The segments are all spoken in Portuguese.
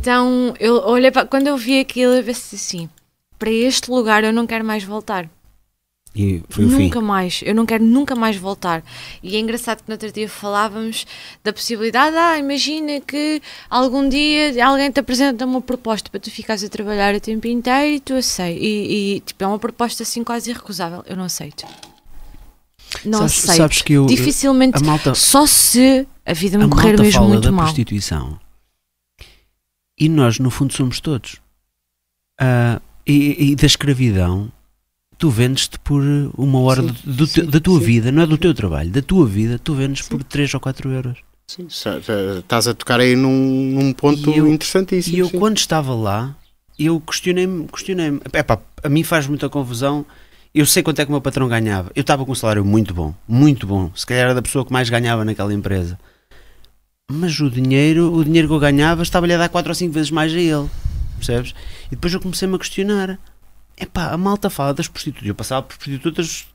Então, eu olhei para, quando eu vi aquilo, eu disse assim: para este lugar eu não quero mais voltar. E foi o nunca fim. mais, eu não quero nunca mais voltar. E é engraçado que no outro dia falávamos da possibilidade, ah, imagina que algum dia alguém te apresenta uma proposta para tu ficares a trabalhar o tempo inteiro e tu aceitas. E, e tipo, é uma proposta assim quase irrecusável. Eu não aceito. Não sabes, aceito. Sabes que eu, Dificilmente, malta, só se a vida me a correr mesmo muito mal. prostituição e nós, no fundo, somos todos. Uh, e, e, da escravidão, tu vendes-te por uma hora sim, do, do sim, te, da tua sim. vida, não é do teu trabalho, da tua vida, tu vendes por 3 ou 4 euros. Sim. Estás a tocar aí num, num ponto e eu, interessantíssimo. E eu, quando estava lá, eu questionei-me, questionei-me. a mim faz muita confusão. Eu sei quanto é que o meu patrão ganhava. Eu estava com um salário muito bom, muito bom. Se calhar era da pessoa que mais ganhava naquela empresa mas o dinheiro, o dinheiro que eu ganhava estava-lhe a dar 4 ou 5 vezes mais a ele, percebes? E depois eu comecei-me a questionar, epá, a malta fala das prostitutas, eu passava por prostitutas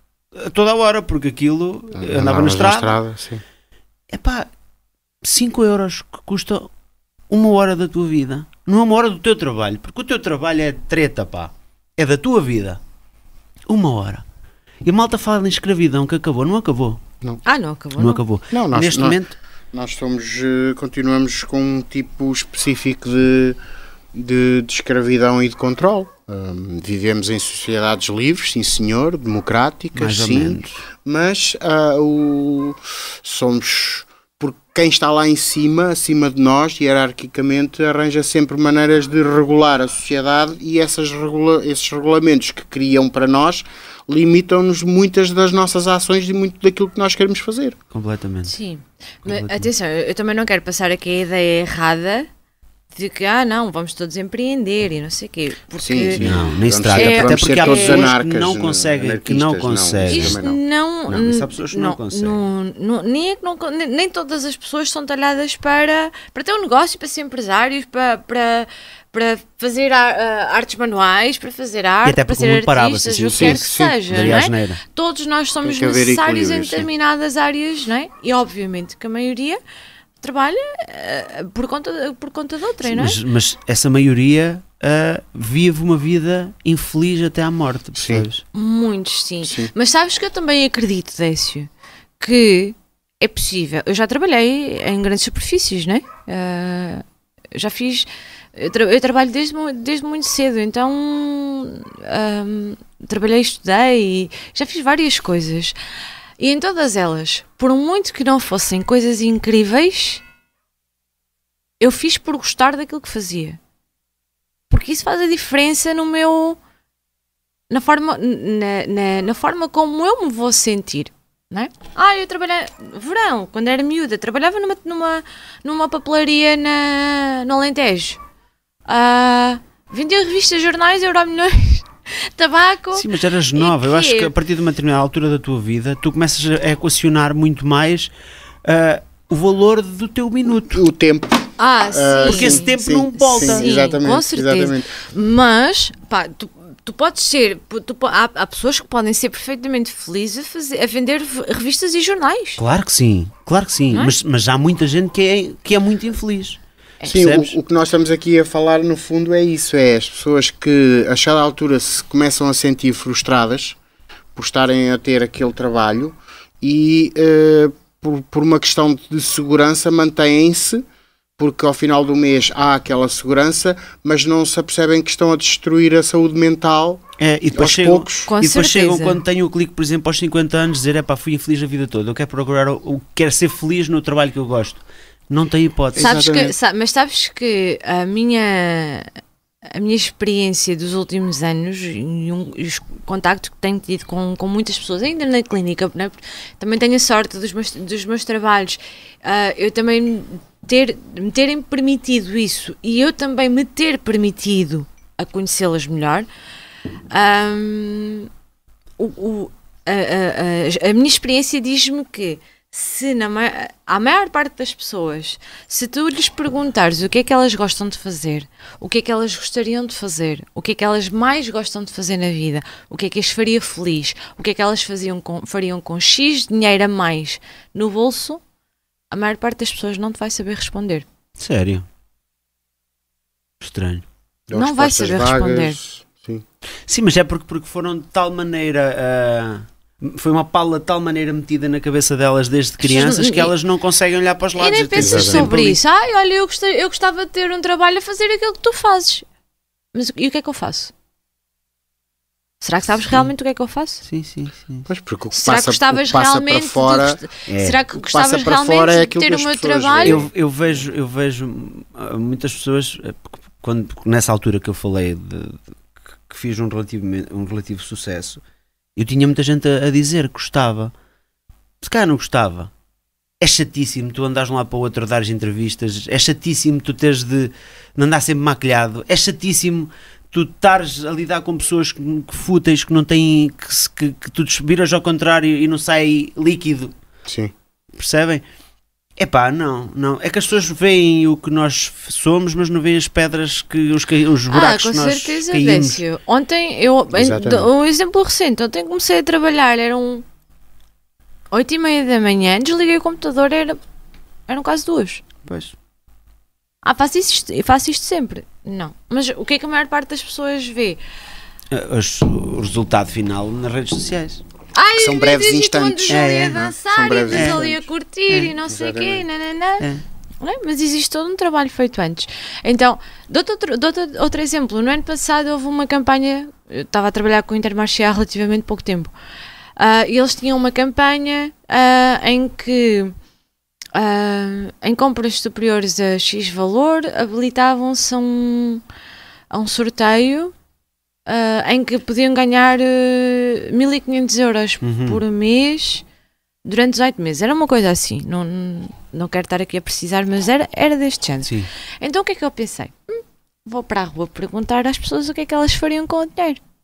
a toda a hora, porque aquilo andava, andava na estrada. Na estrada epá, 5 euros que custa uma hora da tua vida, não é uma hora do teu trabalho, porque o teu trabalho é treta, pá, é da tua vida, uma hora. E a malta fala da escravidão que acabou, não acabou. Não. Ah, não acabou. Não, não. acabou. Não, nós, Neste nós, momento. Nós somos, eh, continuamos com um tipo específico de, de, de escravidão e de controle. Um, vivemos em sociedades livres, sim senhor, democráticas, sim, menos. mas uh, o, somos quem está lá em cima, acima de nós, hierarquicamente, arranja sempre maneiras de regular a sociedade e essas regula esses regulamentos que criam para nós limitam-nos muitas das nossas ações e muito daquilo que nós queremos fazer. Completamente. Sim. Completamente. Mas, atenção, eu também não quero passar aqui a ideia errada de que, ah, não, vamos todos empreender e não sei o quê. Porque sim, sim. Não, nem se trata. É, até porque há pessoas anarcas, que não conseguem. Que não eh, conseguem. Isto não, não, não, há pessoas que não, não conseguem. Não, nem, é que não, nem, todas as pessoas são talhadas para, para ter um negócio, para ser empresários, para, para, para fazer artes manuais, para fazer arte, para ser artistas, o que sim, quer que sim, seja, não é? Todos nós somos necessários em determinadas áreas, não é? E obviamente que a maioria trabalha uh, por, conta, por conta de outra, Sim, não é? Mas, mas essa maioria Uh, vive uma vida infeliz até à morte, percebes? Sim. Muitos, sim. sim. Mas sabes que eu também acredito, Décio, que é possível. Eu já trabalhei em grandes superfícies, né? Uh, já fiz. Eu, tra eu, trabalho desde, desde muito cedo, então. Um, ehm, trabalhei, estudei, já fiz várias coisas. E em todas elas, por muito que não fossem coisas incríveis, eu fiz por gostar daquilo que fazia. Porque isso faz a diferença no meu. na forma, na, na, na forma como eu me vou sentir. É? Ah, eu trabalhei verão, quando era miúda, trabalhava numa, numa, numa papelaria na, no Alentejo. Uh, vendia revistas, jornais, euro-milhões tabaco. Sim, mas eras nova. Eu acho que a partir de uma determinada altura da tua vida, tu começas a equacionar muito mais uh, o valor do teu minuto. O tempo. Ah, ah sim. Uh, Porque esse tempo sim, não volta. Sim, sim, exatamente. Com certeza. Exatamente. Mas, pá, tu, tu podes ser. Tu, há, há, pessoas que podem ser perfeitamente felizes a, fazer, a, vender revistas e jornais. Claro que sim, claro que sim. É? Mas, mas há muita gente que é, que é muito infeliz. É. Sim, o, o, que nós estamos aqui a falar no fundo é isso: é as pessoas que a chegada altura se começam a sentir frustradas por estarem a ter aquele trabalho e uh, por, por, uma questão de segurança mantêm-se porque ao final do mês há aquela segurança, mas não se apercebem que estão a destruir a saúde mental é, e depois aos chegam, poucos. Com e depois chegam quando têm o clique, por exemplo, aos 50 anos, dizer é pá, fui infeliz a vida toda, eu quero procurar, o quero ser feliz no trabalho que eu gosto. Não tem hipótese. Sabes que, sabe, mas sabes que a minha, a minha experiência dos últimos anos e, um, e os contactos que tenho tido com, com muitas pessoas, ainda na clínica, né? também tenho a sorte dos meus, dos meus trabalhos, uh, eu também ter, me terem permitido isso e eu também me ter permitido a conhecê-las melhor, um, ah, o, o, a, a, a, a minha experiência diz-me que se na maior, a maior parte das pessoas, se tu lhes perguntares o que é que elas gostam de fazer, o que é que elas gostariam de fazer, o que é que elas mais gostam de fazer na vida, o que é que as faria feliz, o que é que elas faziam com, fariam com X dinheiro a mais no bolso, a maior parte das pessoas não te vai saber responder. Sério? Estranho. Deu não vai saber vagas, responder. Sim. sim, mas é porque, porque foram de tal maneira. Uh foi uma pala de tal maneira metida na cabeça delas desde crianças que elas não conseguem olhar para os lados. E nem tipo, pensas sobre isso. Ai, olha, eu gostava, eu gostava de ter um trabalho a fazer aquilo que tu fazes. Mas e o que é que eu faço? Será que sabes sim. realmente o que é que eu faço? Sim, sim, sim. Pois porque o que será passa, que gostavas passa realmente para fora, gost... é. será que gostavas realmente é de ter o meu trabalho? Eu, eu, vejo, eu vejo ah, muitas pessoas eh, quando nessa altura que eu falei de, que fiz um, relativamente, um relativo sucesso eu tinha muita gente a, a dizer que gostava. Se calhar não gostava. É chatíssimo tu andares de um lado para o outro a dares entrevistas. É chatíssimo tu teres de, de andar sempre maquilhado. É chatíssimo tu estares a lidar com pessoas que, que fúteis, que não têm. que, que, que tu desviras ao contrário e não sai líquido. Sim. Percebem? É pá, não, não. É que as pessoas veem o que nós somos, mas não veem as pedras que os, os ah, buracos ah, com certeza, caímos. Décio. Ontem eu Exatamente. um exemplo recente, ontem comecei a trabalhar, eram 8 e meia da manhã, desliguei o computador, era, eram quase duas. Pois. Ah, faço isto, faço isto sempre. Não. Mas o que é que a maior parte das pessoas vê? Eh, o resultado final nas redes sociais. Ai, são breves instantes. É, avançar, é, são breves ali a curtir é. e não sei o quê. É. é, mas existe todo um trabalho feito antes. Então, dou-te outro, dou outro, exemplo. No ano passado houve uma campanha, eu estava a trabalhar com o Intermarché há relativamente pouco tempo, uh, e eles tinham uma campanha uh, em que uh, em compras superiores a X valor habilitavam-se a um, a um sorteio uh, em que podiam ganhar uh, eh, 1500 euros uhum. por mês durante 18 meses. Era uma coisa assim, não, não quero estar aqui a precisar, mas era, era deste género. Sim. Então o que é que eu pensei? Hum, vou para a rua perguntar às pessoas o que é que elas fariam com o dinheiro.